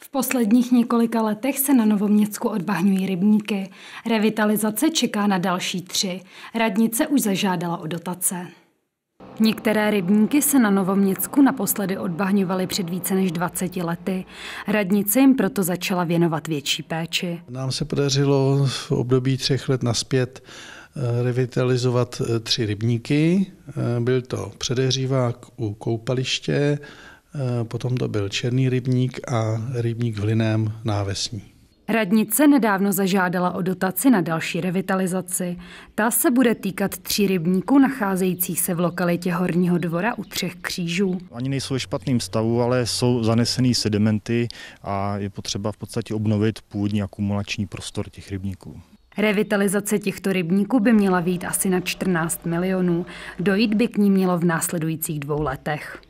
V posledních několika letech se na Novoměcku odbahňují rybníky. Revitalizace čeká na další tři. Radnice už zažádala o dotace. Některé rybníky se na Novoměcku naposledy odbahňovaly před více než 20 lety. Radnice jim proto začala věnovat větší péči. Nám se podařilo v období třech let naspět eh, revitalizovat eh, tři rybníky. Eh, byl to předehřívák u koupaliště, Eh, potom to byl Černý rybník a rybník v Liném návesní. Radnice nedávno zažádala o dotaci na další revitalizaci. Ta se bude týkat tří rybníků nacházejících se v lokalitě Horního dvora u Třech křížů. Ani nejsou ve špatném stavu, ale jsou zanesený sedimenty a je potřeba v podstatě obnovit původní akumulační prostor těch rybníků. Revitalizace těchto rybníků by měla být asi na 14 milionů. Dojít by k ní mělo v následujících dvou letech.